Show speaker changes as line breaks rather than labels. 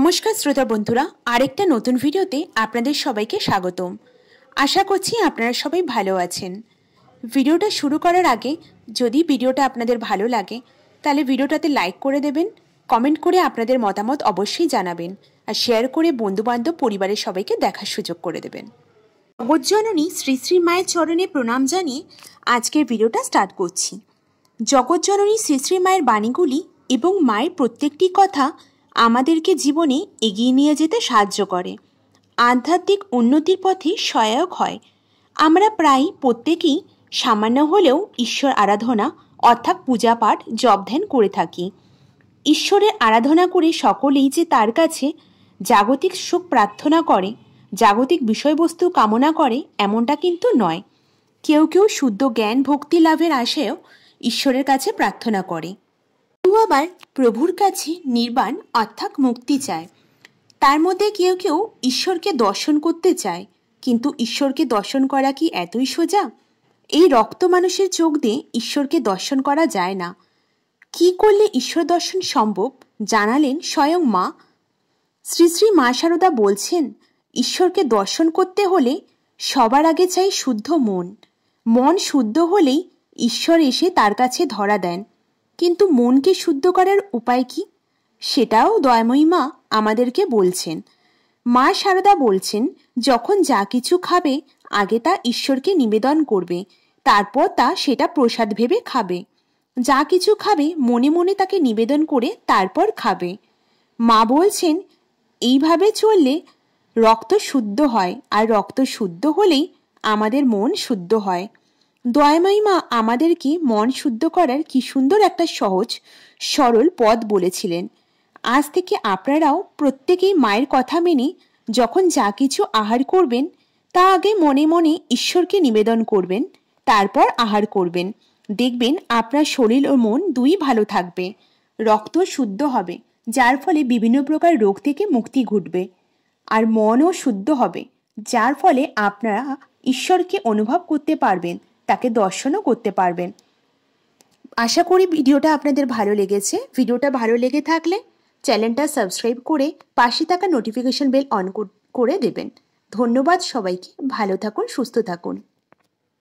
নমস্কার শ্রোতা বন্ধুরা আরেকটা নতুন ভিডিওতে আপনাদের সবাইকে স্বাগতম আশা করছি আপনারা সবাই ভালো আছেন ভিডিওটা শুরু করার আগে যদি ভিডিওটা আপনাদের ভালো লাগে তাহলে ভিডিওটাতে লাইক করে দেবেন কমেন্ট করে আপনাদের মতামত অবশ্যই জানাবেন আর শেয়ার করে বন্ধুবান্ধব পরিবারের সবাইকে দেখার সুযোগ করে দেবেন জগজ্জননী শ্রী শ্রী মায়ের চরণে প্রণাম জানিয়ে আজকের ভিডিওটা স্টার্ট করছি জগজ্জননী শ্রী শ্রী মায়ের বাণীগুলি এবং মায়ের প্রত্যেকটি কথা আমাদেরকে জীবনে এগিয়ে নিয়ে যেতে সাহায্য করে আধ্যাত্মিক উন্নতির পথে সহায়ক হয় আমরা প্রায় প্রত্যেকেই সামান্য হলেও ঈশ্বর আরাধনা অর্থাৎ পূজা পাঠ জপ ধ্যান করে থাকি ঈশ্বরের আরাধনা করে সকলেই যে তার কাছে জাগতিক সুখ প্রার্থনা করে জাগতিক বিষয়বস্তু কামনা করে এমনটা কিন্তু নয় কেউ কেউ শুদ্ধ জ্ঞান ভক্তি লাভের আশায়ও ঈশ্বরের কাছে প্রার্থনা করে কেউ আবার প্রভুর কাছে নির্বাণ অর্থাৎ মুক্তি চায় তার মধ্যে কেউ কেউ ঈশ্বরকে দর্শন করতে চায় কিন্তু ঈশ্বরকে দর্শন করা কি এতই সোজা এই রক্ত মানুষের চোখ দিয়ে ঈশ্বরকে দর্শন করা যায় না কি করলে ঈশ্বর দর্শন সম্ভব জানালেন স্বয়ং মা শ্রী শ্রী মা শারদা বলছেন ঈশ্বরকে দর্শন করতে হলে সবার আগে চাই শুদ্ধ মন মন শুদ্ধ হলেই ঈশ্বর এসে তার কাছে ধরা দেন কিন্তু মনকে শুদ্ধ করার উপায় কি সেটাও দয়াময়ী মা আমাদেরকে বলছেন মা সারদা বলছেন যখন যা কিছু খাবে আগে তা ঈশ্বরকে নিবেদন করবে তারপর তা সেটা প্রসাদ ভেবে খাবে যা কিছু খাবে মনে মনে তাকে নিবেদন করে তারপর খাবে মা বলছেন এইভাবে চললে রক্ত শুদ্ধ হয় আর রক্ত শুদ্ধ হলেই আমাদের মন শুদ্ধ হয় দয়ামাইমা আমাদেরকে মন শুদ্ধ করার কি সুন্দর একটা সহজ সরল পথ বলেছিলেন আজ থেকে আপনারাও প্রত্যেকেই মায়ের কথা মেনে যখন যা কিছু আহার করবেন তা আগে মনে মনে ঈশ্বরকে নিবেদন করবেন তারপর আহার করবেন দেখবেন আপনার শরীর ও মন দুই ভালো থাকবে রক্ত শুদ্ধ হবে যার ফলে বিভিন্ন প্রকার রোগ থেকে মুক্তি ঘটবে আর মনও শুদ্ধ হবে যার ফলে আপনারা ঈশ্বরকে অনুভব করতে পারবেন তাকে দর্শনও করতে পারবেন আশা করি ভিডিওটা আপনাদের ভালো লেগেছে ভিডিওটা ভালো লেগে থাকলে চ্যানেলটা সাবস্ক্রাইব করে পাশে থাকা নোটিফিকেশন বেল অন করে দেবেন ধন্যবাদ সবাইকে ভালো থাকুন সুস্থ থাকুন